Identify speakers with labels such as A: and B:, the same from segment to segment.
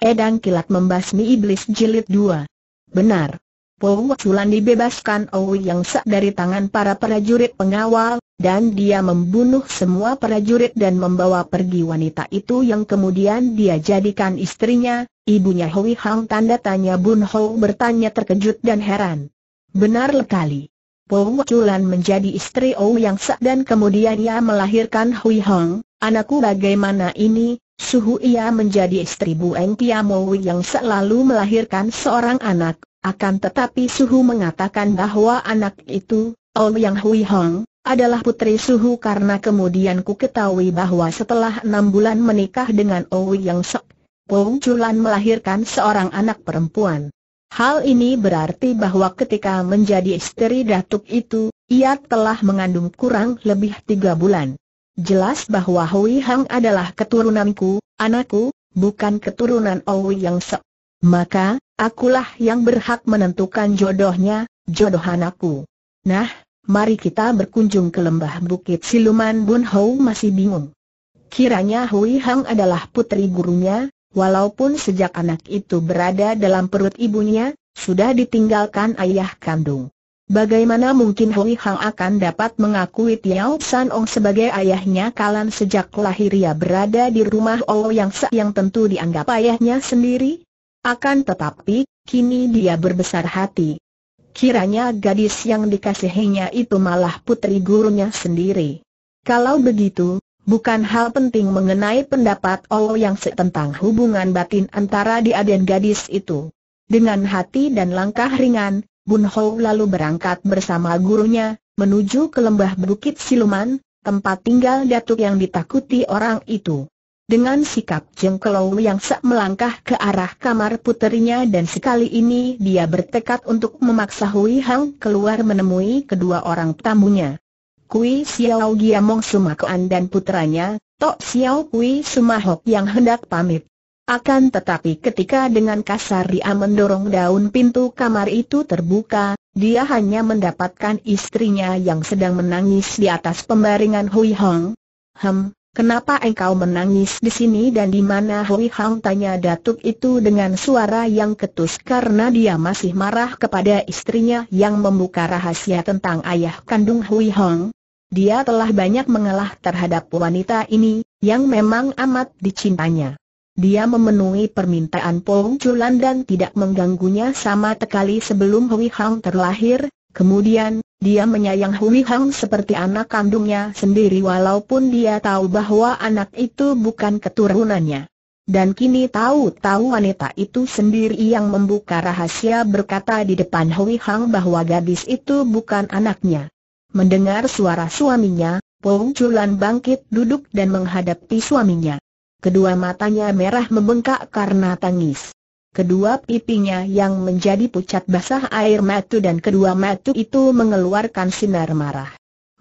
A: Edang Kilat Membasmi Iblis Jilid dua. Benar. Powa Chulan dibebaskan Owi yang sak dari tangan para prajurit pengawal, dan dia membunuh semua prajurit dan membawa pergi wanita itu yang kemudian dia jadikan istrinya, ibunya Hui Hang tanda tanya Bun Ho bertanya terkejut dan heran. Benar lekali. Powa Chulan menjadi istri Owi yang sak dan kemudian ia melahirkan Hui Hang, anakku bagaimana ini, Suhu ia menjadi istri Bu Eng Mowi yang selalu melahirkan seorang anak, akan tetapi Suhu mengatakan bahwa anak itu, Ol Yang Hui Hong, adalah putri Suhu karena kemudian ku ketahui bahwa setelah enam bulan menikah dengan Ol Yang Sok, Pong Chulan melahirkan seorang anak perempuan. Hal ini berarti bahwa ketika menjadi istri datuk itu, ia telah mengandung kurang lebih tiga bulan jelas bahwa Hui Hang adalah keturunanku, anakku, bukan keturunan Owi yang se. Maka, akulah yang berhak menentukan jodohnya, jodoh anakku. Nah, mari kita berkunjung ke lembah bukit siluman Bun Hou masih bingung. Kiranya Hui Hang adalah putri gurunya, walaupun sejak anak itu berada dalam perut ibunya, sudah ditinggalkan ayah kandung. Bagaimana mungkin Hui Hang akan dapat mengakui Tiao San Ong sebagai ayahnya kalan sejak lahir ia berada di rumah Olo yang yang tentu dianggap ayahnya sendiri? Akan tetapi, kini dia berbesar hati. Kiranya gadis yang dikasihinya itu malah putri gurunya sendiri. Kalau begitu, bukan hal penting mengenai pendapat Olo yang se tentang hubungan batin antara dia dan gadis itu. Dengan hati dan langkah ringan, Bun Hou lalu berangkat bersama gurunya, menuju ke lembah Bukit Siluman, tempat tinggal datuk yang ditakuti orang itu. Dengan sikap jengkelau yang sak melangkah ke arah kamar puterinya dan sekali ini dia bertekad untuk memaksa Hui Hang keluar menemui kedua orang tamunya. Kui Xiao Giamong Sumakuan dan putranya, Tok Xiao Kui Sumahok yang hendak pamit. Akan tetapi ketika dengan kasar dia mendorong daun pintu kamar itu terbuka, dia hanya mendapatkan istrinya yang sedang menangis di atas pembaringan Hui Hong. Hem, kenapa engkau menangis di sini dan di mana Hui Hong tanya datuk itu dengan suara yang ketus karena dia masih marah kepada istrinya yang membuka rahasia tentang ayah kandung Hui Hong. Dia telah banyak mengalah terhadap wanita ini, yang memang amat dicintanya. Dia memenuhi permintaan Pong Chulan dan tidak mengganggunya sama sekali sebelum Hui Hang terlahir, kemudian, dia menyayang Hui Hang seperti anak kandungnya sendiri walaupun dia tahu bahwa anak itu bukan keturunannya. Dan kini tahu-tahu wanita itu sendiri yang membuka rahasia berkata di depan Hui Hang bahwa gadis itu bukan anaknya. Mendengar suara suaminya, Pong Chulan bangkit duduk dan menghadapi suaminya kedua matanya merah membengkak karena tangis. Kedua pipinya yang menjadi pucat basah air matu dan kedua matu itu mengeluarkan sinar marah.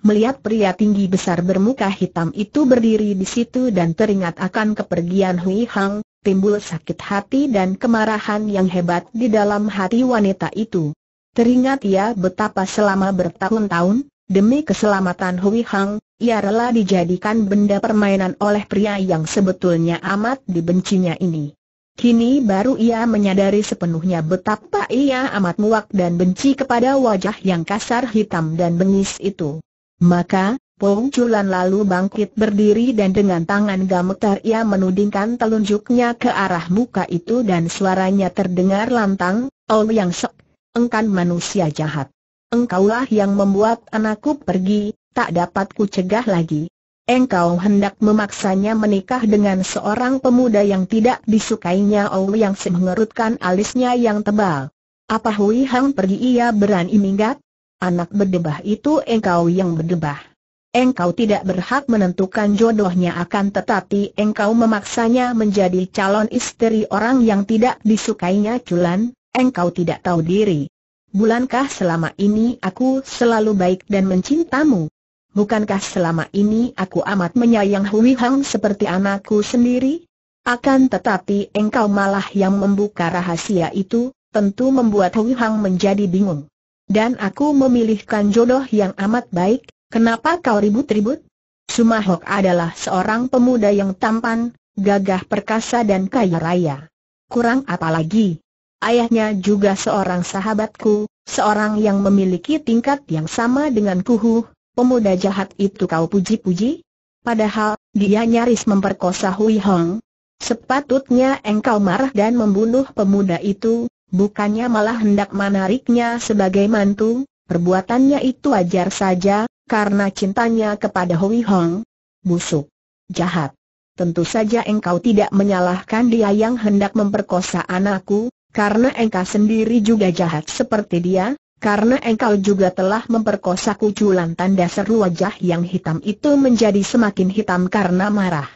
A: Melihat pria tinggi besar bermuka hitam itu berdiri di situ dan teringat akan kepergian Hui Hang, timbul sakit hati dan kemarahan yang hebat di dalam hati wanita itu. Teringat ia ya betapa selama bertahun-tahun, Demi keselamatan Hui Hang, ia rela dijadikan benda permainan oleh pria yang sebetulnya amat dibencinya ini. Kini baru ia menyadari sepenuhnya betapa ia amat muak dan benci kepada wajah yang kasar hitam dan bengis itu. Maka, Pong Chulan lalu bangkit berdiri dan dengan tangan gametar ia menudingkan telunjuknya ke arah muka itu dan suaranya terdengar lantang, Oh Yang Sek, engkan manusia jahat engkaulah yang membuat anakku pergi, tak dapat ku cegah lagi. Engkau hendak memaksanya menikah dengan seorang pemuda yang tidak disukainya Oh yang mengerutkan alisnya yang tebal. Apa Hui Hang pergi ia berani minggat? Anak berdebah itu engkau yang berdebah. Engkau tidak berhak menentukan jodohnya akan tetapi engkau memaksanya menjadi calon istri orang yang tidak disukainya culan, engkau tidak tahu diri. Bukankah selama ini aku selalu baik dan mencintamu? Bukankah selama ini aku amat menyayang Hui Hang seperti anakku sendiri? Akan tetapi engkau malah yang membuka rahasia itu, tentu membuat Hui Hang menjadi bingung. Dan aku memilihkan jodoh yang amat baik, kenapa kau ribut-ribut? Sumahok adalah seorang pemuda yang tampan, gagah perkasa dan kaya raya. Kurang apa lagi? Ayahnya juga seorang sahabatku, seorang yang memiliki tingkat yang sama dengan kuhu, pemuda jahat itu kau puji-puji? Padahal, dia nyaris memperkosa Hui Hong. Sepatutnya engkau marah dan membunuh pemuda itu, bukannya malah hendak menariknya sebagai mantu, perbuatannya itu wajar saja, karena cintanya kepada Hui Hong. Busuk. Jahat. Tentu saja engkau tidak menyalahkan dia yang hendak memperkosa anakku, karena engkau sendiri juga jahat seperti dia, karena engkau juga telah memperkosa kuculan tanda seru wajah yang hitam itu menjadi semakin hitam karena marah.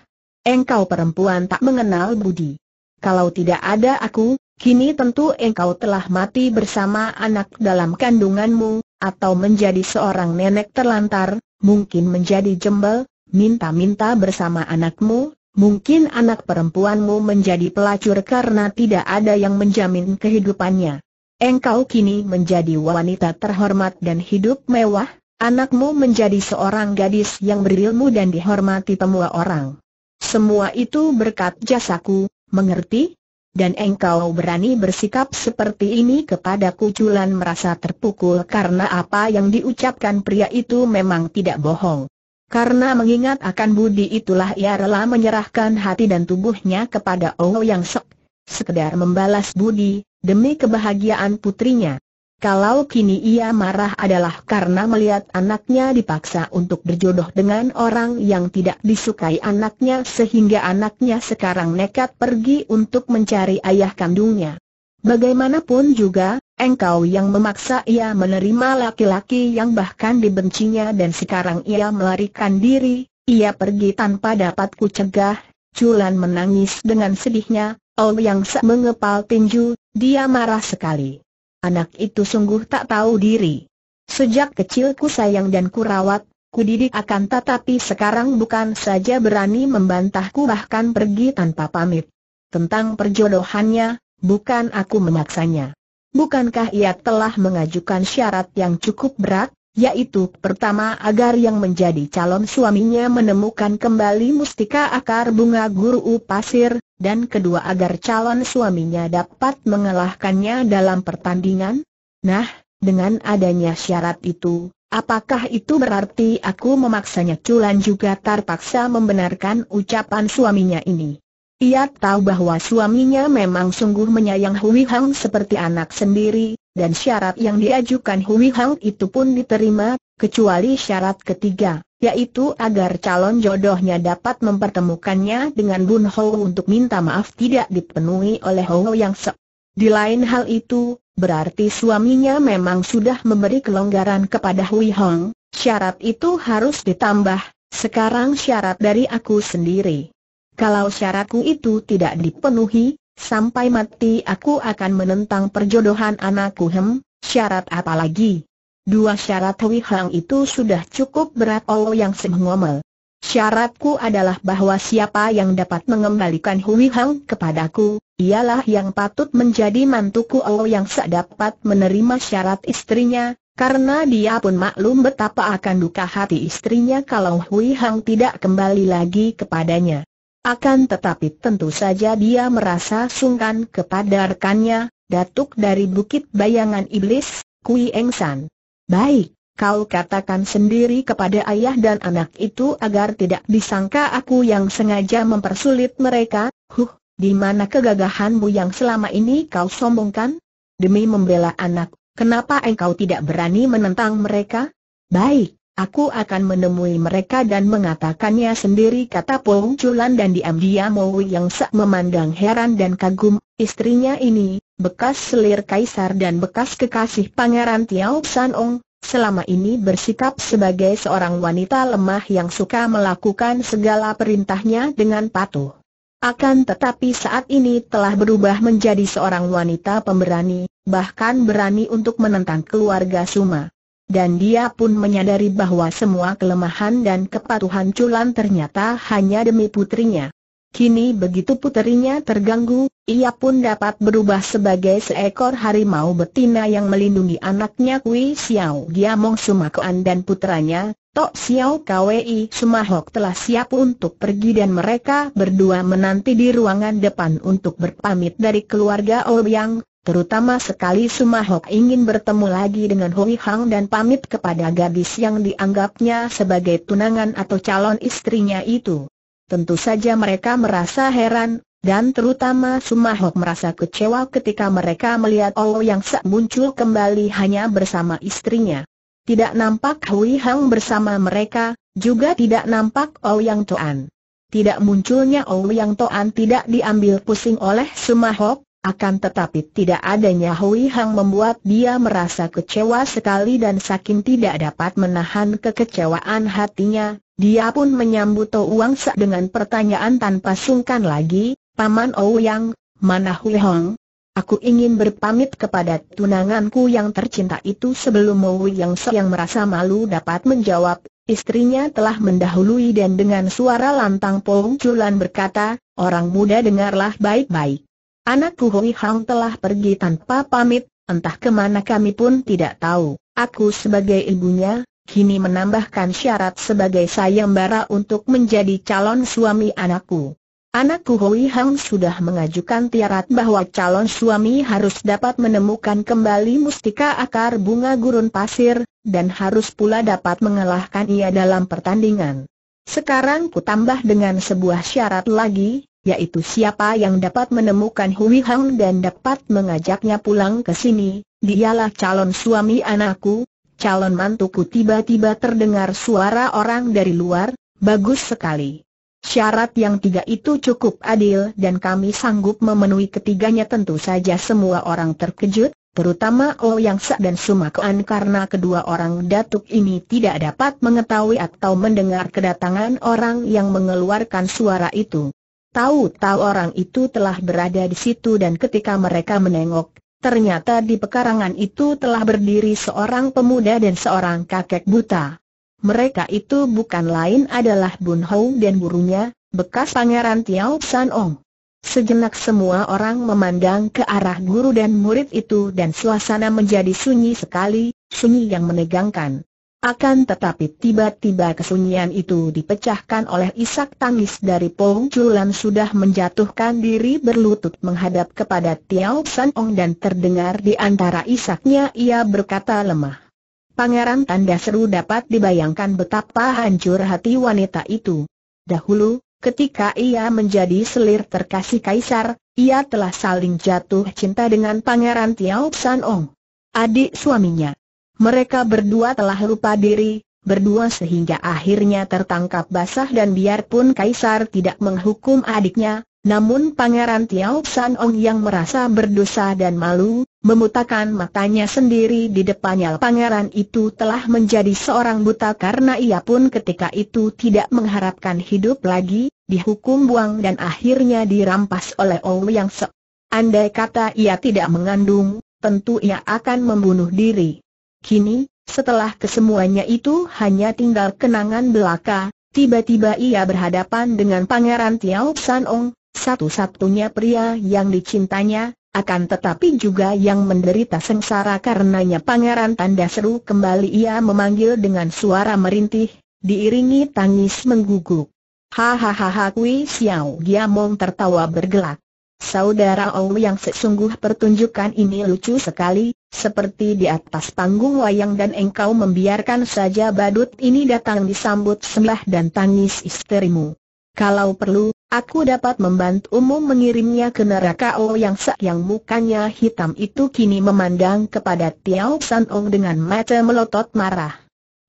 A: Engkau perempuan tak mengenal budi. Kalau tidak ada aku, kini tentu engkau telah mati bersama anak dalam kandunganmu, atau menjadi seorang nenek terlantar, mungkin menjadi jembel, minta-minta bersama anakmu, Mungkin anak perempuanmu menjadi pelacur karena tidak ada yang menjamin kehidupannya. Engkau kini menjadi wanita terhormat dan hidup mewah, anakmu menjadi seorang gadis yang berilmu dan dihormati semua orang. Semua itu berkat jasaku, mengerti? Dan engkau berani bersikap seperti ini kepada kuculan merasa terpukul karena apa yang diucapkan pria itu memang tidak bohong. Karena mengingat akan budi itulah ia rela menyerahkan hati dan tubuhnya kepada yang Sek, sekedar membalas budi, demi kebahagiaan putrinya. Kalau kini ia marah adalah karena melihat anaknya dipaksa untuk berjodoh dengan orang yang tidak disukai anaknya sehingga anaknya sekarang nekat pergi untuk mencari ayah kandungnya. Bagaimanapun juga, Engkau yang memaksa ia menerima laki-laki yang bahkan dibencinya dan sekarang ia melarikan diri, ia pergi tanpa dapat kucegah, Culan menangis dengan sedihnya, Ol oh Yang mengepal tinju, dia marah sekali. Anak itu sungguh tak tahu diri. Sejak kecil ku sayang dan ku rawat, ku didik akan tetapi sekarang bukan saja berani membantahku bahkan pergi tanpa pamit. Tentang perjodohannya, bukan aku memaksanya. Bukankah ia telah mengajukan syarat yang cukup berat, yaitu pertama agar yang menjadi calon suaminya menemukan kembali mustika akar bunga guru pasir, dan kedua agar calon suaminya dapat mengalahkannya dalam pertandingan? Nah, dengan adanya syarat itu, apakah itu berarti aku memaksanya Culan juga terpaksa membenarkan ucapan suaminya ini? Ia tahu bahwa suaminya memang sungguh menyayang Hui Hang seperti anak sendiri, dan syarat yang diajukan Hui Hang itu pun diterima, kecuali syarat ketiga, yaitu agar calon jodohnya dapat mempertemukannya dengan Bun Ho untuk minta maaf tidak dipenuhi oleh Ho Yang Se. Di lain hal itu, berarti suaminya memang sudah memberi kelonggaran kepada Hui Hang, syarat itu harus ditambah, sekarang syarat dari aku sendiri. Kalau syaratku itu tidak dipenuhi, sampai mati aku akan menentang perjodohan anakku hem, syarat apa lagi? Dua syarat Hui Hang itu sudah cukup berat Allah oh yang semengomel. Syaratku adalah bahwa siapa yang dapat mengembalikan Hui Hang kepadaku, ialah yang patut menjadi mantuku Allah oh yang sedapat menerima syarat istrinya, karena dia pun maklum betapa akan duka hati istrinya kalau Hui Hang tidak kembali lagi kepadanya. Akan tetapi tentu saja dia merasa sungkan kepada rekannya, datuk dari Bukit Bayangan Iblis, Kui Eng San. Baik, kau katakan sendiri kepada ayah dan anak itu agar tidak disangka aku yang sengaja mempersulit mereka, huh, di mana kegagahanmu yang selama ini kau sombongkan? Demi membela anak, kenapa engkau tidak berani menentang mereka? Baik, Aku akan menemui mereka dan mengatakannya sendiri kata Pong Chulan dan diam dia mau Yang Sak memandang heran dan kagum, istrinya ini, bekas selir kaisar dan bekas kekasih pangeran Tiao San Ong, selama ini bersikap sebagai seorang wanita lemah yang suka melakukan segala perintahnya dengan patuh. Akan tetapi saat ini telah berubah menjadi seorang wanita pemberani, bahkan berani untuk menentang keluarga Suma dan dia pun menyadari bahwa semua kelemahan dan kepatuhan Culan ternyata hanya demi putrinya. Kini begitu putrinya terganggu, ia pun dapat berubah sebagai seekor harimau betina yang melindungi anaknya Kui Xiao Giamong Sumakuan dan putranya, Tok Xiao Kwei Sumahok telah siap untuk pergi dan mereka berdua menanti di ruangan depan untuk berpamit dari keluarga Ouyang, Terutama sekali Sumahok ingin bertemu lagi dengan Hui Hang dan pamit kepada gadis yang dianggapnya sebagai tunangan atau calon istrinya itu. Tentu saja mereka merasa heran, dan terutama Sumahok merasa kecewa ketika mereka melihat Oh Yang Sak muncul kembali hanya bersama istrinya. Tidak nampak Hui Hang bersama mereka, juga tidak nampak Oh Yang Toan. Tidak munculnya Oh Yang Toan tidak diambil pusing oleh Sumahok, akan tetapi tidak adanya Hui Hang membuat dia merasa kecewa sekali dan saking tidak dapat menahan kekecewaan hatinya, dia pun menyambut To Uang Sa dengan pertanyaan tanpa sungkan lagi, Paman Ouyang, mana Hui Hang? Aku ingin berpamit kepada tunanganku yang tercinta itu sebelum Wu Yang Sa yang merasa malu dapat menjawab. Istrinya telah mendahului dan dengan suara lantang Pong Julan berkata, orang muda dengarlah baik-baik. Anakku Hui Hang telah pergi tanpa pamit, entah kemana kami pun tidak tahu. Aku sebagai ibunya, kini menambahkan syarat sebagai sayembara untuk menjadi calon suami anakku. Anakku Hui Hang sudah mengajukan tiarat bahwa calon suami harus dapat menemukan kembali mustika akar bunga gurun pasir, dan harus pula dapat mengalahkan ia dalam pertandingan. Sekarang ku tambah dengan sebuah syarat lagi, yaitu siapa yang dapat menemukan Hui Hang dan dapat mengajaknya pulang ke sini, dialah calon suami anakku, calon mantuku tiba-tiba terdengar suara orang dari luar, bagus sekali. Syarat yang tiga itu cukup adil dan kami sanggup memenuhi ketiganya tentu saja semua orang terkejut, terutama Oh Yang Sa dan Sumakuan karena kedua orang datuk ini tidak dapat mengetahui atau mendengar kedatangan orang yang mengeluarkan suara itu. Tahu-tahu orang itu telah berada di situ dan ketika mereka menengok, ternyata di pekarangan itu telah berdiri seorang pemuda dan seorang kakek buta. Mereka itu bukan lain adalah Bun Hou dan gurunya, bekas pangeran Tiao San Ong. Sejenak semua orang memandang ke arah guru dan murid itu dan suasana menjadi sunyi sekali, sunyi yang menegangkan. Akan tetapi tiba-tiba kesunyian itu dipecahkan oleh isak tangis dari Pong Chulan sudah menjatuhkan diri berlutut menghadap kepada Tiao San Ong dan terdengar di antara isaknya ia berkata lemah. Pangeran tanda seru dapat dibayangkan betapa hancur hati wanita itu. Dahulu, Ketika ia menjadi selir terkasih kaisar, ia telah saling jatuh cinta dengan pangeran Tiao San Ong, adik suaminya. Mereka berdua telah lupa diri, berdua sehingga akhirnya tertangkap basah dan biarpun Kaisar tidak menghukum adiknya, namun Pangeran Tiao San Ong yang merasa berdosa dan malu, memutakan matanya sendiri di depannya Pangeran itu telah menjadi seorang buta karena ia pun ketika itu tidak mengharapkan hidup lagi, dihukum buang dan akhirnya dirampas oleh Ong Yang Se. Andai kata ia tidak mengandung, tentu ia akan membunuh diri. Kini, setelah kesemuanya itu hanya tinggal kenangan belaka, tiba-tiba ia berhadapan dengan Pangeran Tiao San Ong, satu-satunya pria yang dicintanya, akan tetapi juga yang menderita sengsara karenanya Pangeran Tanda Seru kembali ia memanggil dengan suara merintih, diiringi tangis mengguguk. Hahaha Kui Xiao Giamong tertawa bergelak. Saudara Ou yang sesungguh pertunjukan ini lucu sekali, seperti di atas panggung wayang dan engkau membiarkan saja badut ini datang disambut sembah dan tangis isterimu. Kalau perlu, aku dapat membantumu mengirimnya ke neraka Oh yang sak yang mukanya hitam itu kini memandang kepada Tiao San Ong dengan mata melotot marah.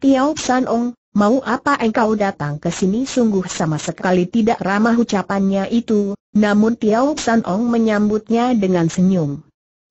A: Tiao San Ong, mau apa engkau datang ke sini sungguh sama sekali tidak ramah ucapannya itu, namun Tiao San Ong menyambutnya dengan senyum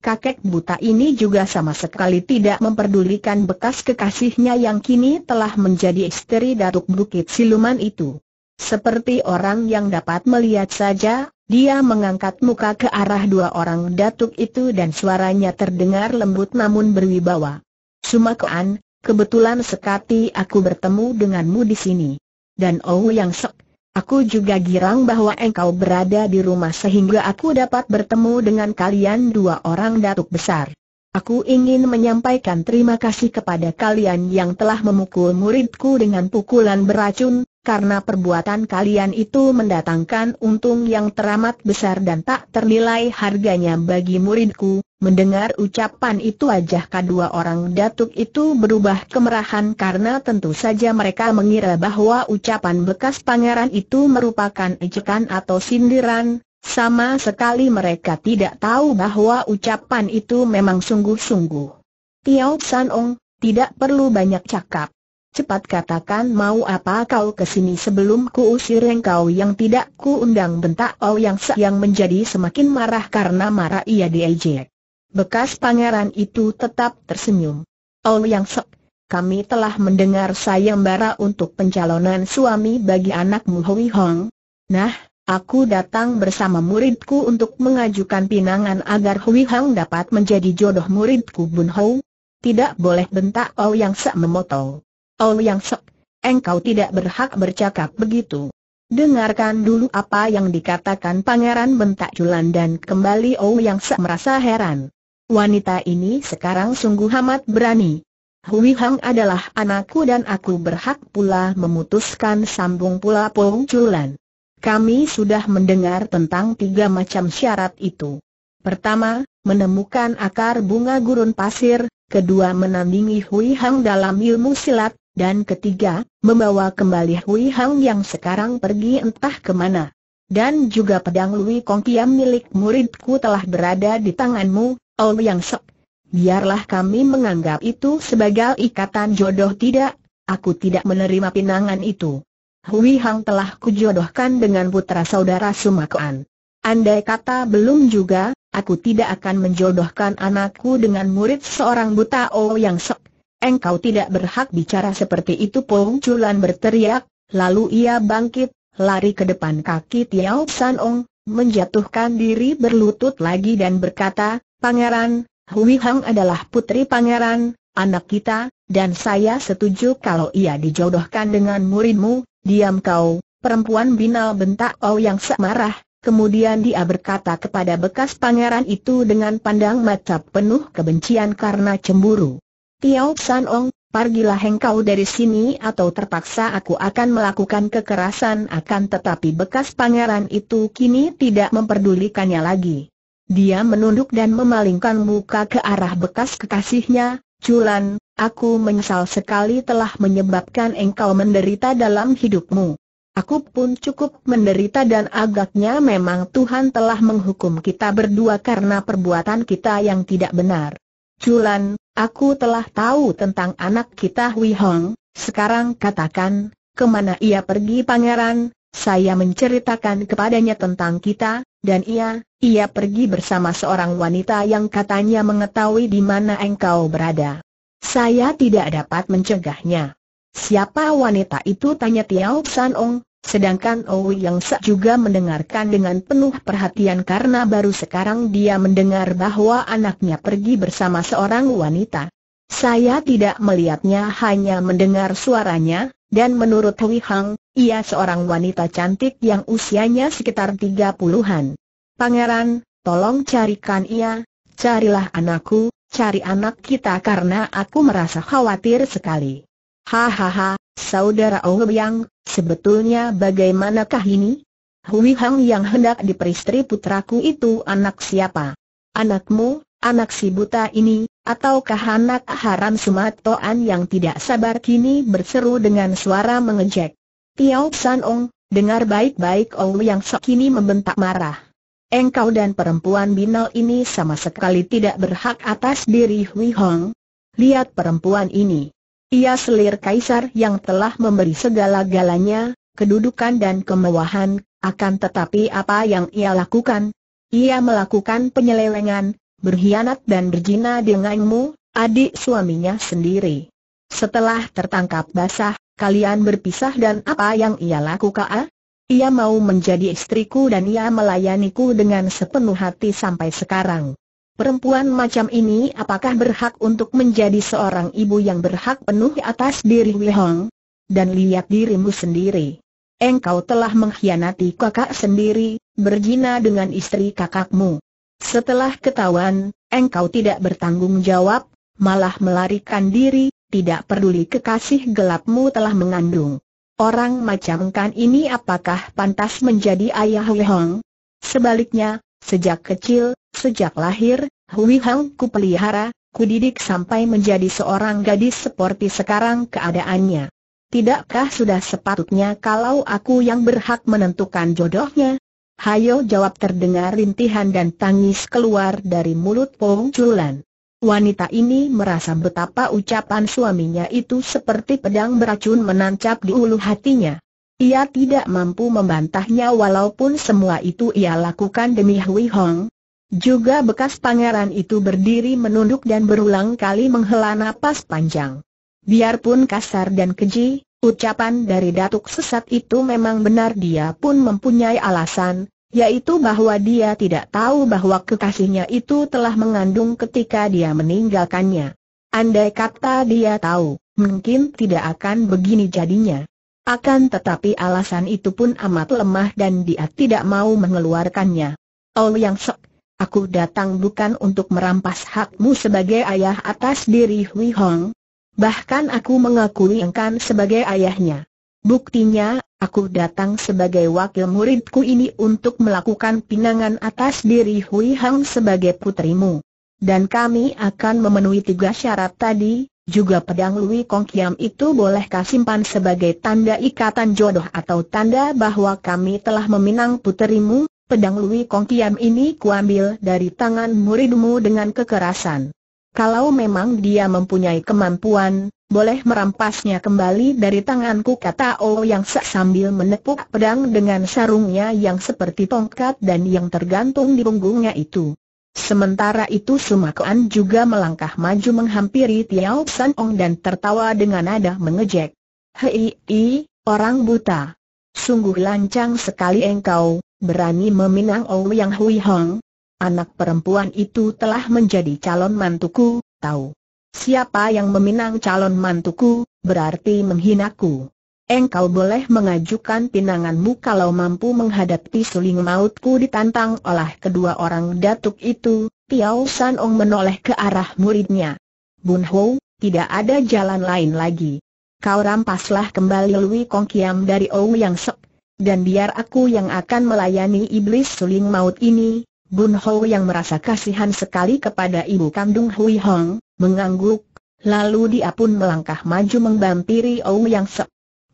A: kakek buta ini juga sama sekali tidak memperdulikan bekas kekasihnya yang kini telah menjadi istri Datuk Bukit Siluman itu. Seperti orang yang dapat melihat saja, dia mengangkat muka ke arah dua orang datuk itu dan suaranya terdengar lembut namun berwibawa. Sumakuan, kebetulan sekati aku bertemu denganmu di sini. Dan Oh Yang Sek, Aku juga girang bahwa engkau berada di rumah sehingga aku dapat bertemu dengan kalian dua orang datuk besar. Aku ingin menyampaikan terima kasih kepada kalian yang telah memukul muridku dengan pukulan beracun, karena perbuatan kalian itu mendatangkan untung yang teramat besar dan tak ternilai harganya bagi muridku, Mendengar ucapan itu wajah kedua orang datuk itu berubah kemerahan karena tentu saja mereka mengira bahwa ucapan bekas pangeran itu merupakan ejekan atau sindiran, sama sekali mereka tidak tahu bahwa ucapan itu memang sungguh-sungguh. Tiao Sanong, tidak perlu banyak cakap. Cepat katakan mau apa kau kesini sebelum ku usir engkau yang tidak ku undang bentak Oh Yang yang menjadi semakin marah karena marah ia diejek. Bekas pangeran itu tetap tersenyum. Oh yang sek, kami telah mendengar sayembara untuk pencalonan suami bagi anakmu Hui Hong. Nah, aku datang bersama muridku untuk mengajukan pinangan agar Hui Hong dapat menjadi jodoh muridku Bun Hou. Tidak boleh bentak Oh Yang Sek memotong. Oh Yang Sek, engkau tidak berhak bercakap begitu. Dengarkan dulu apa yang dikatakan pangeran bentak Julan dan kembali Oh Yang Sa merasa heran. Wanita ini sekarang sungguh amat berani. Hui Hang adalah anakku dan aku berhak pula memutuskan sambung pula pengunculan. Kami sudah mendengar tentang tiga macam syarat itu. Pertama, menemukan akar bunga gurun pasir, kedua menandingi Hui Hang dalam ilmu silat, dan ketiga, membawa kembali Hui Hang yang sekarang pergi entah kemana. Dan juga pedang Lui Kong Kiam milik muridku telah berada di tanganmu, Oh yang Sek, biarlah kami menganggap itu sebagai ikatan jodoh tidak, aku tidak menerima pinangan itu. Hui Hang telah kujodohkan dengan putra saudara Sumakuan. Andai kata belum juga, aku tidak akan menjodohkan anakku dengan murid seorang buta Oh yang Sek. Engkau tidak berhak bicara seperti itu Pung Chulan berteriak, lalu ia bangkit, lari ke depan kaki Tiao San Ong, menjatuhkan diri berlutut lagi dan berkata, Pangeran, Hui Hang adalah putri pangeran, anak kita, dan saya setuju kalau ia dijodohkan dengan muridmu, diam kau, perempuan binal bentak Ou yang semarah, Kemudian dia berkata kepada bekas pangeran itu dengan pandang mata penuh kebencian karena cemburu. Tiao San Ong, pergilah engkau dari sini atau terpaksa aku akan melakukan kekerasan akan tetapi bekas pangeran itu kini tidak memperdulikannya lagi. Dia menunduk dan memalingkan muka ke arah bekas kekasihnya, Culan, aku menyesal sekali telah menyebabkan engkau menderita dalam hidupmu. Aku pun cukup menderita dan agaknya memang Tuhan telah menghukum kita berdua karena perbuatan kita yang tidak benar. Culan, aku telah tahu tentang anak kita Hui Hong, sekarang katakan, kemana ia pergi pangeran, saya menceritakan kepadanya tentang kita, dan ia, ia pergi bersama seorang wanita yang katanya mengetahui di mana engkau berada. Saya tidak dapat mencegahnya. Siapa wanita itu tanya Tiao San Ong, sedangkan Owi Yang Sa juga mendengarkan dengan penuh perhatian karena baru sekarang dia mendengar bahwa anaknya pergi bersama seorang wanita. Saya tidak melihatnya hanya mendengar suaranya, dan menurut Hui Hang, ia seorang wanita cantik yang usianya sekitar 30-an. Pangeran, tolong carikan ia, carilah anakku, cari anak kita karena aku merasa khawatir sekali. Hahaha, saudara yang, sebetulnya bagaimanakah ini? Hui Hang yang hendak diperistri putraku itu anak siapa? Anakmu, anak si buta ini, ataukah anak Haram Sumatoan yang tidak sabar kini berseru dengan suara mengejek? Tiao San Ong, dengar baik-baik Yang Sok kini membentak marah engkau dan perempuan binal ini sama sekali tidak berhak atas diri Hui Hong. Lihat perempuan ini. Ia selir kaisar yang telah memberi segala-galanya, kedudukan dan kemewahan, akan tetapi apa yang ia lakukan? Ia melakukan penyelewengan, berkhianat dan berjina denganmu, adik suaminya sendiri. Setelah tertangkap basah, kalian berpisah dan apa yang ia lakukan? Ia mau menjadi istriku dan ia melayaniku dengan sepenuh hati sampai sekarang. Perempuan macam ini apakah berhak untuk menjadi seorang ibu yang berhak penuh atas diri Wihong? Dan lihat dirimu sendiri. Engkau telah mengkhianati kakak sendiri, berjina dengan istri kakakmu. Setelah ketahuan, engkau tidak bertanggung jawab, malah melarikan diri, tidak peduli kekasih gelapmu telah mengandung. Orang macam Kan ini apakah pantas menjadi ayah Hui Hong? Sebaliknya, sejak kecil, sejak lahir, Hui Hong ku pelihara, ku didik sampai menjadi seorang gadis seperti sekarang keadaannya. Tidakkah sudah sepatutnya kalau aku yang berhak menentukan jodohnya? Hayo jawab terdengar rintihan dan tangis keluar dari mulut Pong Chulan. Wanita ini merasa betapa ucapan suaminya itu seperti pedang beracun menancap di ulu hatinya. Ia tidak mampu membantahnya walaupun semua itu ia lakukan demi Hui Hong. Juga bekas pangeran itu berdiri menunduk dan berulang kali menghela napas panjang. Biarpun kasar dan keji, ucapan dari datuk sesat itu memang benar dia pun mempunyai alasan, yaitu bahwa dia tidak tahu bahwa kekasihnya itu telah mengandung ketika dia meninggalkannya. Andai kata dia tahu, mungkin tidak akan begini jadinya. Akan tetapi alasan itu pun amat lemah dan dia tidak mau mengeluarkannya. Oh yang sok, aku datang bukan untuk merampas hakmu sebagai ayah atas diri Hui Hong. Bahkan aku mengakui Engkau sebagai ayahnya. Buktinya, aku datang sebagai wakil muridku ini untuk melakukan pinangan atas diri Hui Hang sebagai putrimu. Dan kami akan memenuhi tiga syarat tadi, juga pedang Lui Kong Kiam itu boleh kasimpan sebagai tanda ikatan jodoh atau tanda bahwa kami telah meminang putrimu, pedang Lui Kong Kiam ini kuambil dari tangan muridmu dengan kekerasan. Kalau memang dia mempunyai kemampuan, boleh merampasnya kembali dari tanganku kata Oh Yang sambil menepuk pedang dengan sarungnya yang seperti tongkat dan yang tergantung di punggungnya itu. Sementara itu Sumakoan juga melangkah maju menghampiri Tiao San Ong dan tertawa dengan nada mengejek. Hei, i, orang buta. Sungguh lancang sekali engkau, berani meminang O Yang Hui Hong. Anak perempuan itu telah menjadi calon mantuku, tahu. Siapa yang meminang calon mantuku, berarti menghinaku. Engkau boleh mengajukan pinanganmu kalau mampu menghadapi suling mautku ditantang oleh kedua orang datuk itu, Tiao San Ong menoleh ke arah muridnya. Bun Ho, tidak ada jalan lain lagi. Kau rampaslah kembali Lui Kong Kiam dari Ou Yang Sek, dan biar aku yang akan melayani iblis suling maut ini, Bun Ho yang merasa kasihan sekali kepada ibu kandung Hui Hong, mengangguk, lalu dia pun melangkah maju menghampiri Ou Yang Se.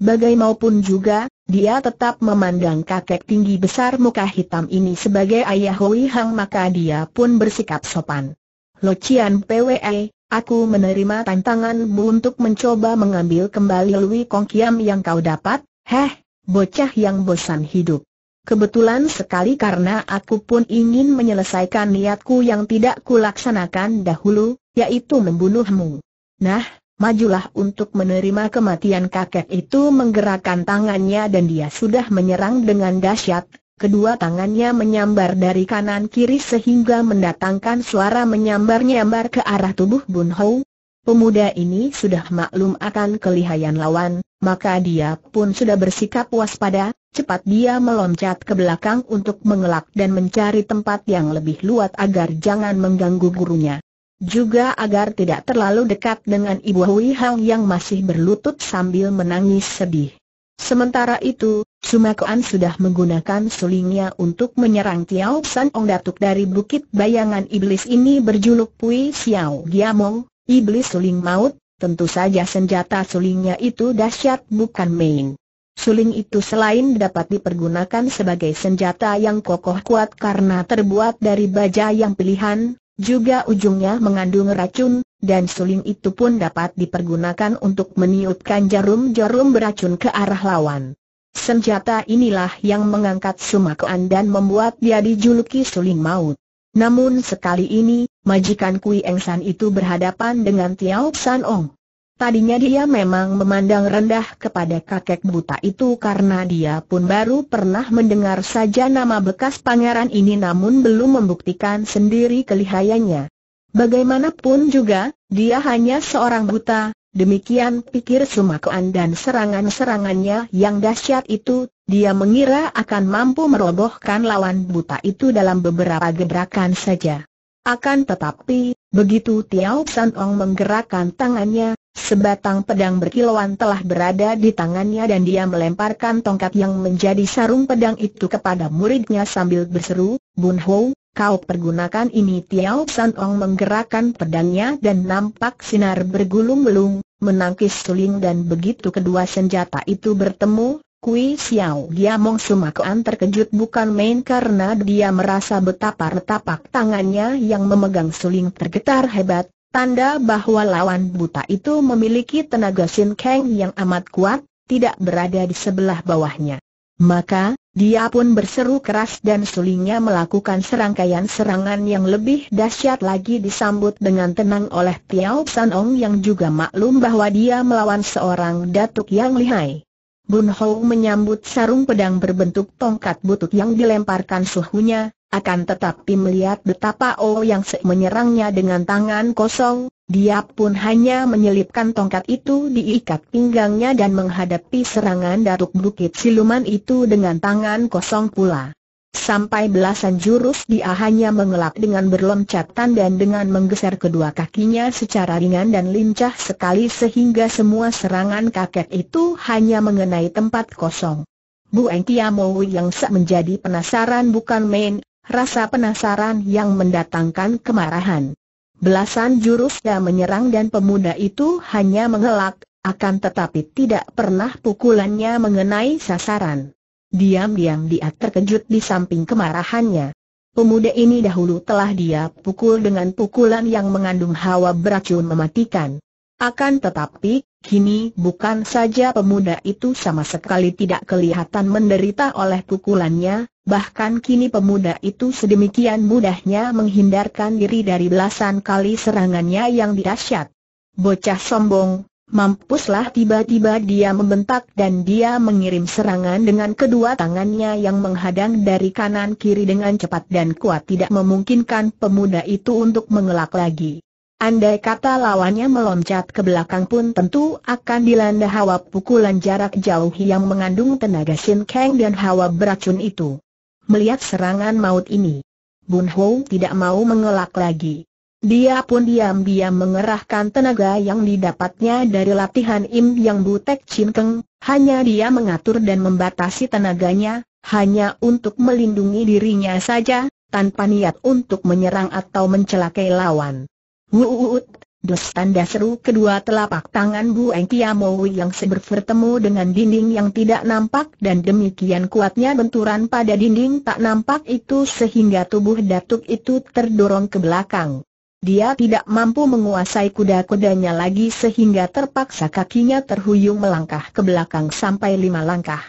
A: Bagaimanapun juga, dia tetap memandang kakek tinggi besar muka hitam ini sebagai ayah Hui Hong maka dia pun bersikap sopan. Lo Locian PWE, aku menerima tantanganmu untuk mencoba mengambil kembali Lui Kong Kiam yang kau dapat, heh, bocah yang bosan hidup. Kebetulan sekali karena aku pun ingin menyelesaikan niatku yang tidak kulaksanakan dahulu, yaitu membunuhmu. Nah, majulah untuk menerima kematian kakek itu menggerakkan tangannya dan dia sudah menyerang dengan dahsyat. Kedua tangannya menyambar dari kanan kiri sehingga mendatangkan suara menyambar-nyambar ke arah tubuh Bun Hou. Pemuda ini sudah maklum akan kelihayan lawan, maka dia pun sudah bersikap waspada, Cepat dia meloncat ke belakang untuk mengelak dan mencari tempat yang lebih luas agar jangan mengganggu gurunya. Juga agar tidak terlalu dekat dengan Ibu Hui Hang yang masih berlutut sambil menangis sedih. Sementara itu, Sumakuan sudah menggunakan sulingnya untuk menyerang Tiao San Ong Datuk dari Bukit Bayangan Iblis ini berjuluk Pui Xiao Giamong, Iblis Suling Maut, tentu saja senjata sulingnya itu dahsyat bukan main. Suling itu selain dapat dipergunakan sebagai senjata yang kokoh kuat karena terbuat dari baja yang pilihan, juga ujungnya mengandung racun, dan suling itu pun dapat dipergunakan untuk meniupkan jarum-jarum beracun ke arah lawan. Senjata inilah yang mengangkat sumakuan dan membuat dia dijuluki suling maut. Namun sekali ini, majikan Kui Eng San itu berhadapan dengan Tiao San Ong. Tadinya dia memang memandang rendah kepada kakek buta itu karena dia pun baru pernah mendengar saja nama bekas pangeran ini namun belum membuktikan sendiri kelihayannya. Bagaimanapun juga, dia hanya seorang buta, demikian pikir Sumakuan dan serangan-serangannya yang dahsyat itu, dia mengira akan mampu merobohkan lawan buta itu dalam beberapa gebrakan saja. Akan tetapi, begitu Tiao San Ong menggerakkan tangannya, Sebatang pedang berkilauan telah berada di tangannya dan dia melemparkan tongkat yang menjadi sarung pedang itu kepada muridnya sambil berseru, Bun Ho, kau pergunakan ini Tiao San Ong menggerakkan pedangnya dan nampak sinar bergulung-gulung, menangkis suling dan begitu kedua senjata itu bertemu, Kui Xiao Giamong Sumakoan terkejut bukan main karena dia merasa betapa retapak tangannya yang memegang suling tergetar hebat, Tanda bahwa lawan buta itu memiliki tenaga Sin Kang yang amat kuat, tidak berada di sebelah bawahnya. Maka, dia pun berseru keras dan sulingnya melakukan serangkaian serangan yang lebih dahsyat lagi disambut dengan tenang oleh Tiao Sanong yang juga maklum bahwa dia melawan seorang datuk yang lihai. Bun Hou menyambut sarung pedang berbentuk tongkat butut yang dilemparkan suhunya, akan tetapi melihat betapa Oh Yang Se menyerangnya dengan tangan kosong, dia pun hanya menyelipkan tongkat itu diikat pinggangnya dan menghadapi serangan Datuk Bukit Siluman itu dengan tangan kosong pula. Sampai belasan jurus dia hanya mengelak dengan berloncatan dan dengan menggeser kedua kakinya secara ringan dan lincah sekali sehingga semua serangan kakek itu hanya mengenai tempat kosong. Bu Engkia Mowi yang menjadi penasaran bukan main, rasa penasaran yang mendatangkan kemarahan. Belasan jurus yang menyerang dan pemuda itu hanya mengelak, akan tetapi tidak pernah pukulannya mengenai sasaran. Diam-diam dia terkejut di samping kemarahannya. Pemuda ini dahulu telah dia pukul dengan pukulan yang mengandung hawa beracun mematikan. Akan tetapi, Kini bukan saja pemuda itu sama sekali tidak kelihatan menderita oleh pukulannya, bahkan kini pemuda itu sedemikian mudahnya menghindarkan diri dari belasan kali serangannya yang dirasyat. Bocah sombong, mampuslah tiba-tiba dia membentak dan dia mengirim serangan dengan kedua tangannya yang menghadang dari kanan kiri dengan cepat dan kuat tidak memungkinkan pemuda itu untuk mengelak lagi. Andai kata lawannya meloncat ke belakang pun tentu akan dilanda hawa pukulan jarak jauh yang mengandung tenaga Shin Kang dan hawa beracun itu. Melihat serangan maut ini, Bun Ho tidak mau mengelak lagi. Dia pun diam-diam mengerahkan tenaga yang didapatnya dari latihan Im Yang Butek Chin Keng, hanya dia mengatur dan membatasi tenaganya, hanya untuk melindungi dirinya saja, tanpa niat untuk menyerang atau mencelakai lawan. Wuut, dos tanda seru kedua telapak tangan Bu Mowi yang seber bertemu dengan dinding yang tidak nampak dan demikian kuatnya benturan pada dinding tak nampak itu sehingga tubuh datuk itu terdorong ke belakang. Dia tidak mampu menguasai kuda-kudanya lagi sehingga terpaksa kakinya terhuyung melangkah ke belakang sampai lima langkah.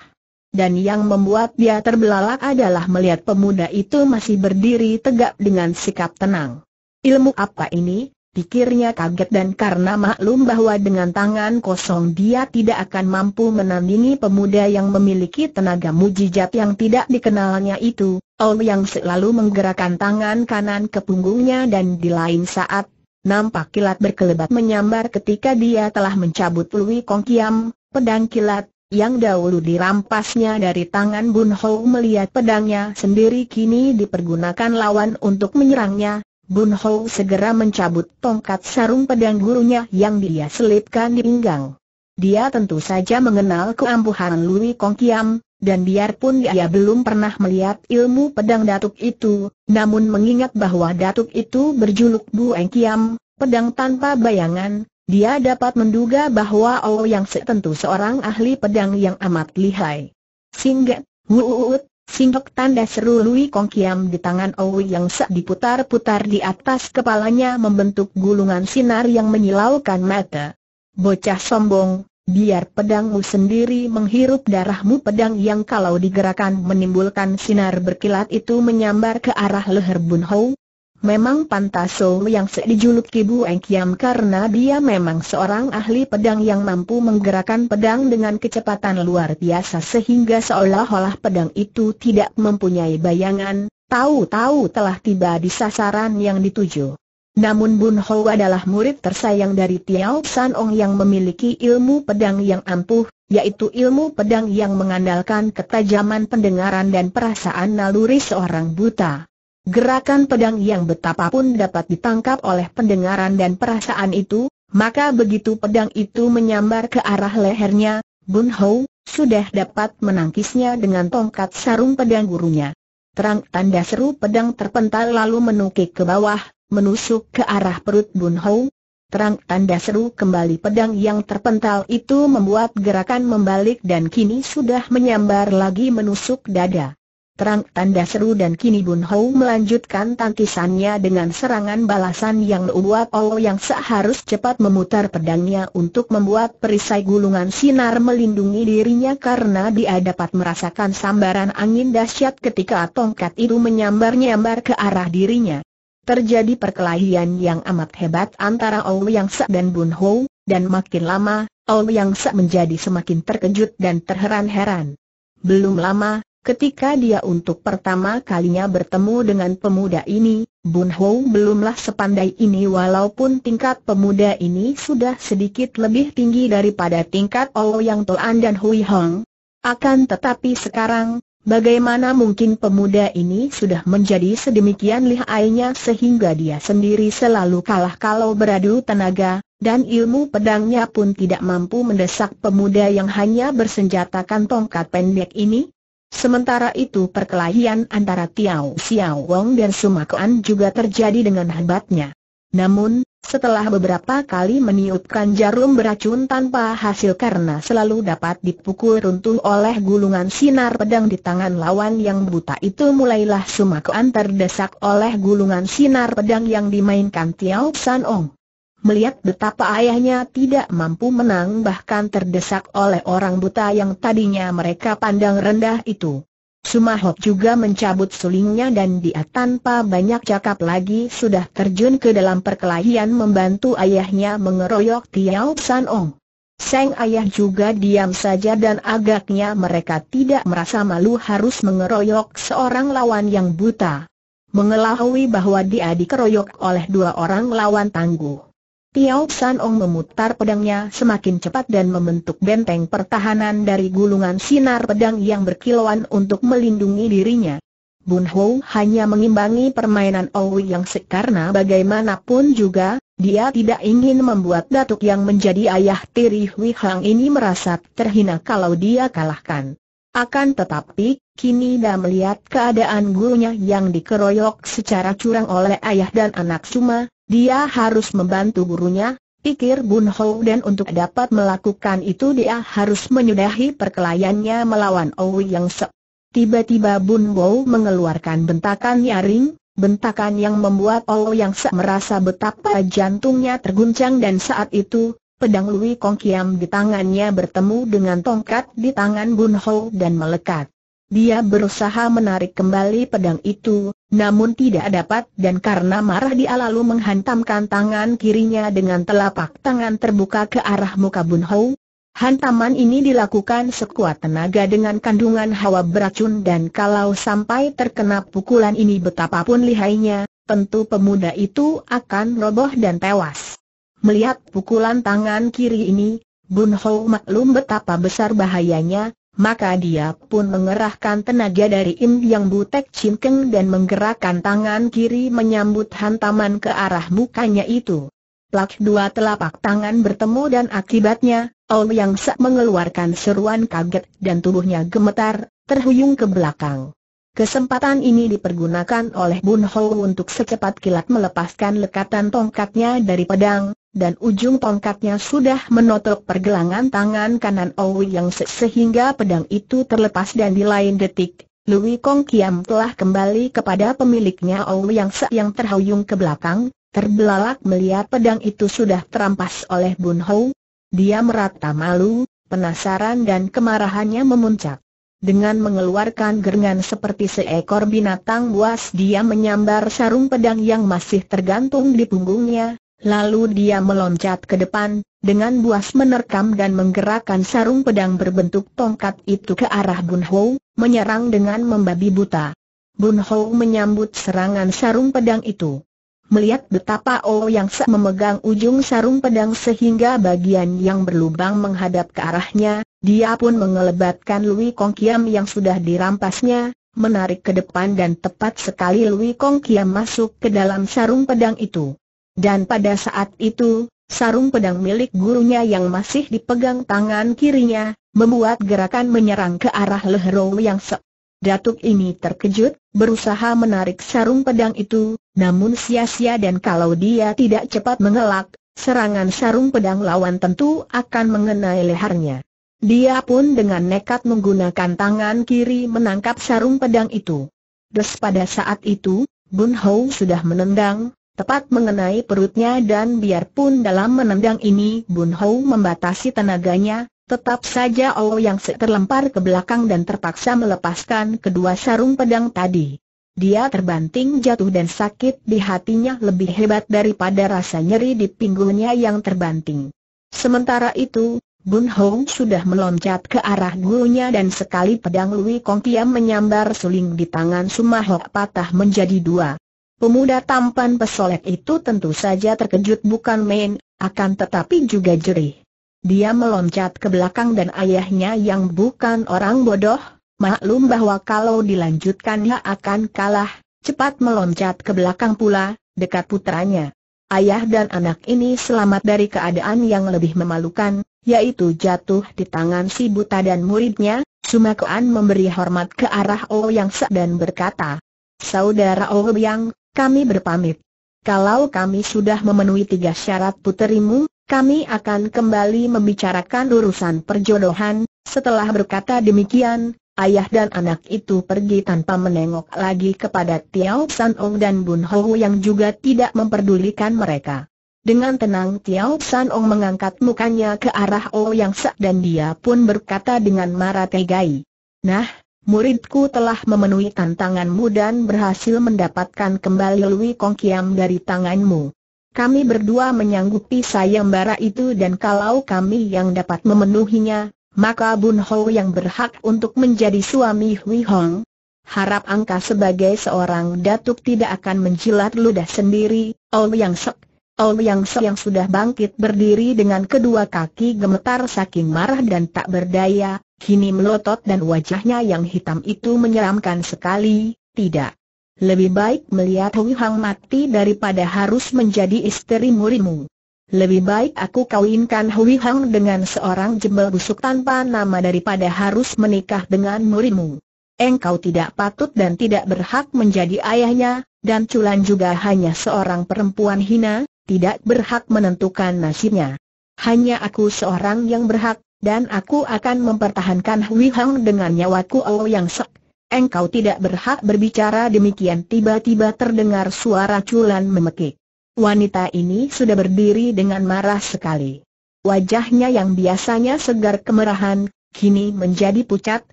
A: Dan yang membuat dia terbelalak adalah melihat pemuda itu masih berdiri tegak dengan sikap tenang. Ilmu apa ini? Pikirnya kaget dan karena maklum bahwa dengan tangan kosong dia tidak akan mampu menandingi pemuda yang memiliki tenaga mujizat yang tidak dikenalnya itu, Ol yang selalu menggerakkan tangan kanan ke punggungnya dan di lain saat, nampak kilat berkelebat menyambar ketika dia telah mencabut Lui Kong Kiam, pedang kilat, yang dahulu dirampasnya dari tangan Bun Hou melihat pedangnya sendiri kini dipergunakan lawan untuk menyerangnya, Bun Hou segera mencabut tongkat sarung pedang gurunya yang dia selipkan di pinggang. Dia tentu saja mengenal keampuhan Lui Kong Kiam, dan biarpun dia belum pernah melihat ilmu pedang datuk itu, namun mengingat bahwa datuk itu berjuluk Bu Eng Kiam, pedang tanpa bayangan, dia dapat menduga bahwa Oh Yang Se tentu seorang ahli pedang yang amat lihai. Singgah. wuuut, Singkok tanda seru Lui Kong Kiam di tangan Owi yang sak diputar-putar di atas kepalanya membentuk gulungan sinar yang menyilaukan mata. Bocah sombong, biar pedangmu sendiri menghirup darahmu pedang yang kalau digerakkan menimbulkan sinar berkilat itu menyambar ke arah leher Bun Hou, Memang Pantaso yang dijuluki Bu Engkiam karena dia memang seorang ahli pedang yang mampu menggerakkan pedang dengan kecepatan luar biasa sehingga seolah-olah pedang itu tidak mempunyai bayangan, tahu-tahu telah tiba di sasaran yang dituju. Namun Bun Ho adalah murid tersayang dari Tiao San Ong yang memiliki ilmu pedang yang ampuh, yaitu ilmu pedang yang mengandalkan ketajaman pendengaran dan perasaan naluri seorang buta. Gerakan pedang yang betapapun dapat ditangkap oleh pendengaran dan perasaan itu, maka begitu pedang itu menyambar ke arah lehernya, Bun Hou sudah dapat menangkisnya dengan tongkat sarung pedang gurunya. Terang tanda seru pedang terpental lalu menukik ke bawah, menusuk ke arah perut Bun Hou. Terang tanda seru kembali pedang yang terpental itu membuat gerakan membalik dan kini sudah menyambar lagi menusuk dada terang tanda seru dan kini Bun Hou melanjutkan tangkisannya dengan serangan balasan yang Luat Olo oh yang seharus cepat memutar pedangnya untuk membuat perisai gulungan sinar melindungi dirinya karena dia dapat merasakan sambaran angin dahsyat ketika tongkat itu menyambar-nyambar ke arah dirinya. Terjadi perkelahian yang amat hebat antara Olo yang se dan Bun Hou, dan makin lama, Olo yang se menjadi semakin terkejut dan terheran-heran. Belum lama, Ketika dia untuk pertama kalinya bertemu dengan pemuda ini, Bun Hou belumlah sepandai ini walaupun tingkat pemuda ini sudah sedikit lebih tinggi daripada tingkat Olo Yang Toan dan Hui Hong. Akan tetapi sekarang, bagaimana mungkin pemuda ini sudah menjadi sedemikian lihainya sehingga dia sendiri selalu kalah kalau beradu tenaga, dan ilmu pedangnya pun tidak mampu mendesak pemuda yang hanya bersenjatakan tongkat pendek ini? Sementara itu perkelahian antara Tiao Xiao Wong dan Sumakuan juga terjadi dengan hebatnya. Namun, setelah beberapa kali meniupkan jarum beracun tanpa hasil karena selalu dapat dipukul runtuh oleh gulungan sinar pedang di tangan lawan yang buta itu mulailah Sumakuan terdesak oleh gulungan sinar pedang yang dimainkan Tiao San Ong. Melihat betapa ayahnya tidak mampu menang bahkan terdesak oleh orang buta yang tadinya mereka pandang rendah itu. Sumahok juga mencabut sulingnya dan dia tanpa banyak cakap lagi sudah terjun ke dalam perkelahian membantu ayahnya mengeroyok Tiao San Ong. Sang ayah juga diam saja dan agaknya mereka tidak merasa malu harus mengeroyok seorang lawan yang buta. Mengelahui bahwa dia dikeroyok oleh dua orang lawan tangguh. Piao San Ong memutar pedangnya semakin cepat dan membentuk benteng pertahanan dari gulungan sinar pedang yang berkilauan untuk melindungi dirinya. Bun Ho hanya mengimbangi permainan Owi yang sekarang bagaimanapun juga, dia tidak ingin membuat datuk yang menjadi ayah tiri Hui Hang ini merasa terhina kalau dia kalahkan. Akan tetapi, kini dia melihat keadaan gurunya yang dikeroyok secara curang oleh ayah dan anak cuma, dia harus membantu gurunya, pikir Bun Ho dan untuk dapat melakukan itu dia harus menyudahi perkelayannya melawan Owi yang se. Tiba-tiba Bun Ho mengeluarkan bentakan nyaring, bentakan yang membuat Owi yang se merasa betapa jantungnya terguncang dan saat itu, pedang Lui Kong Kiam di tangannya bertemu dengan tongkat di tangan Bun Ho dan melekat. Dia berusaha menarik kembali pedang itu, namun tidak dapat dan karena marah dia lalu menghantamkan tangan kirinya dengan telapak tangan terbuka ke arah muka Bun Hou. Hantaman ini dilakukan sekuat tenaga dengan kandungan hawa beracun dan kalau sampai terkena pukulan ini betapapun lihainya, tentu pemuda itu akan roboh dan tewas. Melihat pukulan tangan kiri ini, Bun Hou maklum betapa besar bahayanya, maka dia pun mengerahkan tenaga dari Im Yang Butek Cinkeng dan menggerakkan tangan kiri menyambut hantaman ke arah mukanya itu. Plak dua telapak tangan bertemu dan akibatnya, Om Yang Sa mengeluarkan seruan kaget dan tubuhnya gemetar, terhuyung ke belakang. Kesempatan ini dipergunakan oleh Bun Ho untuk secepat kilat melepaskan lekatan tongkatnya dari pedang, dan ujung tongkatnya sudah menotok pergelangan tangan kanan Owi yang se sehingga pedang itu terlepas dan di lain detik, Louis Kong Kiam telah kembali kepada pemiliknya Owi yang se yang terhuyung ke belakang, terbelalak melihat pedang itu sudah terampas oleh Bun Ho. Dia merata malu, penasaran dan kemarahannya memuncak. Dengan mengeluarkan gerengan seperti seekor binatang buas dia menyambar sarung pedang yang masih tergantung di punggungnya, Lalu dia meloncat ke depan, dengan buas menerkam dan menggerakkan sarung pedang berbentuk tongkat itu ke arah Bun Hou, menyerang dengan membabi buta. Bun Hou menyambut serangan sarung pedang itu. Melihat betapa O oh Yang se memegang ujung sarung pedang sehingga bagian yang berlubang menghadap ke arahnya, dia pun mengelebatkan Lui Kong Kiam yang sudah dirampasnya, menarik ke depan dan tepat sekali Lui Kong Kiam masuk ke dalam sarung pedang itu. Dan pada saat itu, sarung pedang milik gurunya yang masih dipegang tangan kirinya, membuat gerakan menyerang ke arah Leherou yang se. Datuk ini terkejut, berusaha menarik sarung pedang itu, namun sia-sia dan kalau dia tidak cepat mengelak, serangan sarung pedang lawan tentu akan mengenai lehernya. Dia pun dengan nekat menggunakan tangan kiri menangkap sarung pedang itu. Des pada saat itu, Bun Hou sudah menendang, tepat mengenai perutnya dan biarpun dalam menendang ini Bun Hou membatasi tenaganya, tetap saja Ao Yang Se terlempar ke belakang dan terpaksa melepaskan kedua sarung pedang tadi. Dia terbanting jatuh dan sakit di hatinya lebih hebat daripada rasa nyeri di pinggulnya yang terbanting. Sementara itu, Bun Hong sudah meloncat ke arah gurunya dan sekali pedang Lui Kong Kiam menyambar suling di tangan Sumahok patah menjadi dua. Pemuda tampan pesolek itu tentu saja terkejut bukan main, akan tetapi juga jerih. Dia meloncat ke belakang dan ayahnya yang bukan orang bodoh, maklum bahwa kalau dilanjutkannya akan kalah, cepat meloncat ke belakang pula, dekat putranya. Ayah dan anak ini selamat dari keadaan yang lebih memalukan, yaitu jatuh di tangan si buta dan muridnya, Sumakuan memberi hormat ke arah O oh Yang Sa dan berkata, Saudara O oh Yang, kami berpamit. Kalau kami sudah memenuhi tiga syarat puterimu, kami akan kembali membicarakan urusan perjodohan. Setelah berkata demikian, ayah dan anak itu pergi tanpa menengok lagi kepada Tiao San Ong dan Bun Ho yang juga tidak memperdulikan mereka. Dengan tenang Tiao San Ong mengangkat mukanya ke arah Ouyang oh Sa dan dia pun berkata dengan marah tegai. Nah, Muridku telah memenuhi tantanganmu dan berhasil mendapatkan kembali Lui Kong Kiam dari tanganmu. Kami berdua menyanggupi sayembara itu dan kalau kami yang dapat memenuhinya, maka Bun Ho yang berhak untuk menjadi suami Hui Hong. Harap angka sebagai seorang datuk tidak akan menjilat ludah sendiri, Oh Yang Sek, yang Se yang sudah bangkit berdiri dengan kedua kaki gemetar saking marah dan tak berdaya, kini melotot dan wajahnya yang hitam itu menyeramkan sekali, tidak. Lebih baik melihat Hui Hang mati daripada harus menjadi istri murimu. Lebih baik aku kawinkan Hui Hang dengan seorang jembel busuk tanpa nama daripada harus menikah dengan murimu. Engkau tidak patut dan tidak berhak menjadi ayahnya, dan Culan juga hanya seorang perempuan hina, tidak berhak menentukan nasibnya. Hanya aku seorang yang berhak, dan aku akan mempertahankan Hui Hang dengan nyawaku Oh Yang Sek. Engkau tidak berhak berbicara demikian tiba-tiba terdengar suara culan memekik. Wanita ini sudah berdiri dengan marah sekali. Wajahnya yang biasanya segar kemerahan, kini menjadi pucat,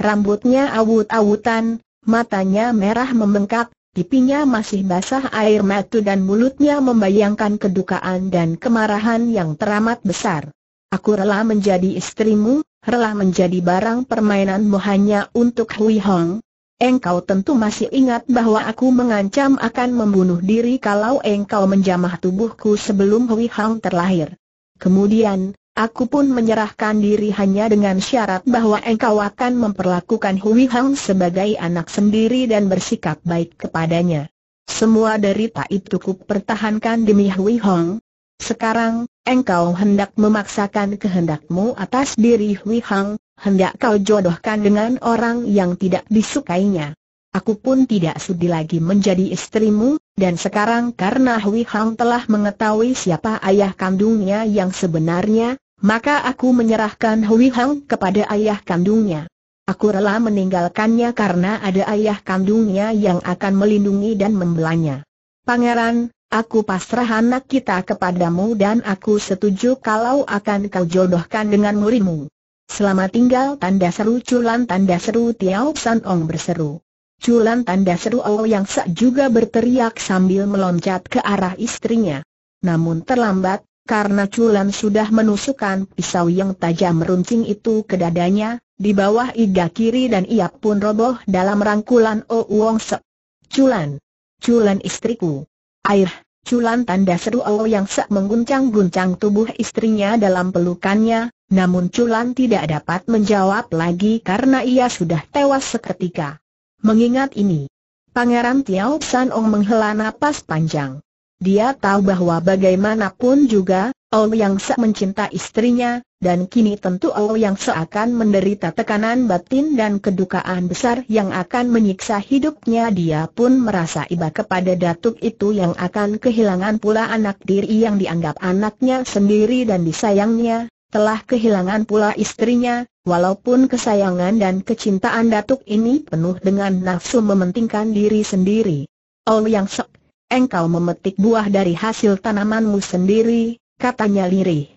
A: rambutnya awut-awutan, matanya merah membengkak, pipinya masih basah air mata dan mulutnya membayangkan kedukaan dan kemarahan yang teramat besar. Aku rela menjadi istrimu, rela menjadi barang permainanmu hanya untuk Hui Hong. Engkau tentu masih ingat bahwa aku mengancam akan membunuh diri kalau engkau menjamah tubuhku sebelum Hui Hong terlahir. Kemudian, Aku pun menyerahkan diri hanya dengan syarat bahwa engkau akan memperlakukan Hui Hang sebagai anak sendiri dan bersikap baik kepadanya. Semua derita itu cukup pertahankan demi Hui Hang. Sekarang, engkau hendak memaksakan kehendakmu atas diri Hui Hang, hendak kau jodohkan dengan orang yang tidak disukainya. Aku pun tidak sudi lagi menjadi istrimu, dan sekarang karena Hui Hang telah mengetahui siapa ayah kandungnya yang sebenarnya, maka aku menyerahkan Hui Hang kepada ayah kandungnya. Aku rela meninggalkannya karena ada ayah kandungnya yang akan melindungi dan membelanya. Pangeran, aku pasrah anak kita kepadamu dan aku setuju kalau akan kau jodohkan dengan murimu. Selama tinggal tanda seru culan tanda seru Tiao San Ong berseru. Culan tanda seru Ao Yang Sak juga berteriak sambil meloncat ke arah istrinya. Namun terlambat, karena Culan sudah menusukkan pisau yang tajam meruncing itu ke dadanya, di bawah iga kiri dan ia pun roboh dalam rangkulan O oh Wong Sek. Culan! Culan istriku! Air! Culan tanda seru O oh Yang Se mengguncang-guncang tubuh istrinya dalam pelukannya, namun Culan tidak dapat menjawab lagi karena ia sudah tewas seketika. Mengingat ini, Pangeran Tiao San Ong menghela napas panjang. Dia tahu bahwa bagaimanapun juga, Ou Yang Se mencinta istrinya, dan kini tentu Ou Yang Se akan menderita tekanan batin dan kedukaan besar yang akan menyiksa hidupnya. Dia pun merasa iba kepada datuk itu yang akan kehilangan pula anak diri yang dianggap anaknya sendiri dan disayangnya, telah kehilangan pula istrinya, walaupun kesayangan dan kecintaan datuk ini penuh dengan nafsu mementingkan diri sendiri. Ou Yang se engkau memetik buah dari hasil tanamanmu sendiri, katanya lirih.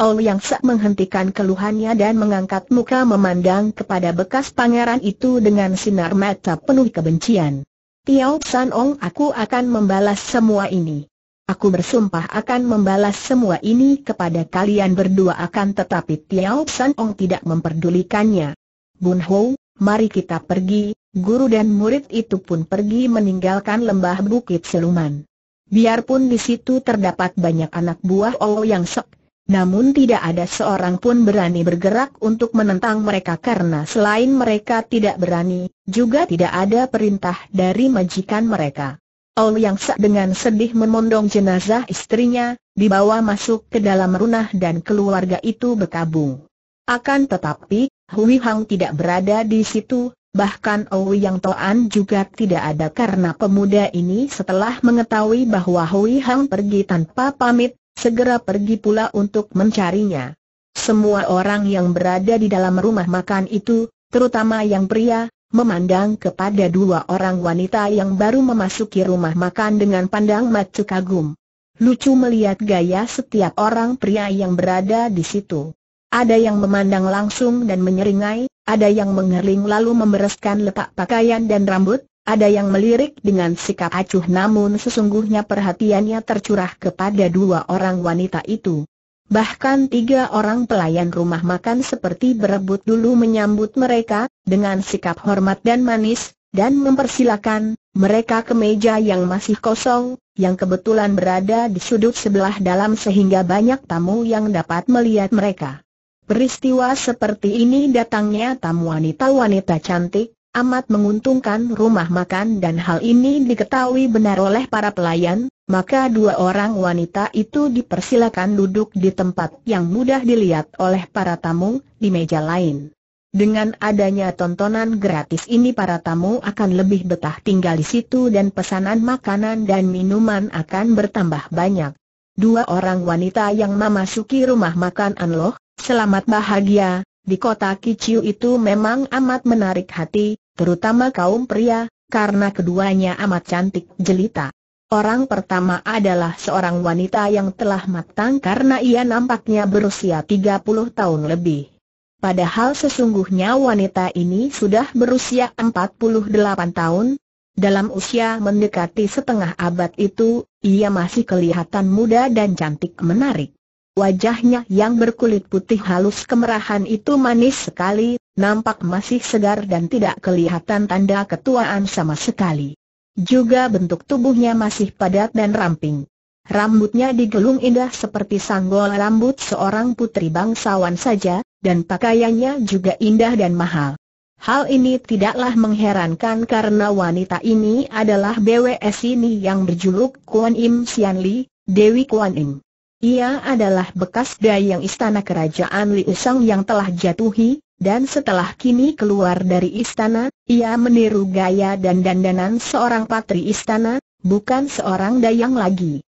A: Ol Yang Sak menghentikan keluhannya dan mengangkat muka memandang kepada bekas pangeran itu dengan sinar mata penuh kebencian. Tiao San Ong aku akan membalas semua ini. Aku bersumpah akan membalas semua ini kepada kalian berdua akan tetapi Tiao San Ong tidak memperdulikannya. Bun Ho, mari kita pergi, guru dan murid itu pun pergi meninggalkan lembah bukit Seluman. Biarpun di situ terdapat banyak anak buah Olo yang sek, namun tidak ada seorang pun berani bergerak untuk menentang mereka karena selain mereka tidak berani, juga tidak ada perintah dari majikan mereka. Olo yang sek dengan sedih memondong jenazah istrinya, dibawa masuk ke dalam runah dan keluarga itu berkabung. Akan tetapi, Hui Hang tidak berada di situ, Bahkan Owi yang Toan juga tidak ada karena pemuda ini setelah mengetahui bahwa Hui Hang pergi tanpa pamit, segera pergi pula untuk mencarinya. Semua orang yang berada di dalam rumah makan itu, terutama yang pria, memandang kepada dua orang wanita yang baru memasuki rumah makan dengan pandang macu kagum. Lucu melihat gaya setiap orang pria yang berada di situ. Ada yang memandang langsung dan menyeringai, ada yang mengerling lalu membereskan letak pakaian dan rambut, ada yang melirik dengan sikap acuh namun sesungguhnya perhatiannya tercurah kepada dua orang wanita itu. Bahkan tiga orang pelayan rumah makan seperti berebut dulu menyambut mereka, dengan sikap hormat dan manis, dan mempersilakan mereka ke meja yang masih kosong, yang kebetulan berada di sudut sebelah dalam sehingga banyak tamu yang dapat melihat mereka. Peristiwa seperti ini datangnya tamu wanita-wanita cantik, amat menguntungkan rumah makan dan hal ini diketahui benar oleh para pelayan, maka dua orang wanita itu dipersilakan duduk di tempat yang mudah dilihat oleh para tamu, di meja lain. Dengan adanya tontonan gratis ini para tamu akan lebih betah tinggal di situ dan pesanan makanan dan minuman akan bertambah banyak. Dua orang wanita yang memasuki rumah makan Anloh, Selamat bahagia, di kota Kiciu itu memang amat menarik hati, terutama kaum pria, karena keduanya amat cantik jelita. Orang pertama adalah seorang wanita yang telah matang karena ia nampaknya berusia 30 tahun lebih. Padahal sesungguhnya wanita ini sudah berusia 48 tahun. Dalam usia mendekati setengah abad itu, ia masih kelihatan muda dan cantik menarik. Wajahnya yang berkulit putih halus kemerahan itu manis sekali, nampak masih segar dan tidak kelihatan tanda ketuaan sama sekali. Juga bentuk tubuhnya masih padat dan ramping. Rambutnya digelung indah seperti sanggol rambut seorang putri bangsawan saja, dan pakaiannya juga indah dan mahal. Hal ini tidaklah mengherankan karena wanita ini adalah BWS ini yang berjuluk Kuan Im Sian Li, Dewi Kuan Im. Ia adalah bekas dayang istana kerajaan Liu yang telah jatuhi, dan setelah kini keluar dari istana, ia meniru gaya dan dandanan seorang patri istana, bukan seorang dayang lagi.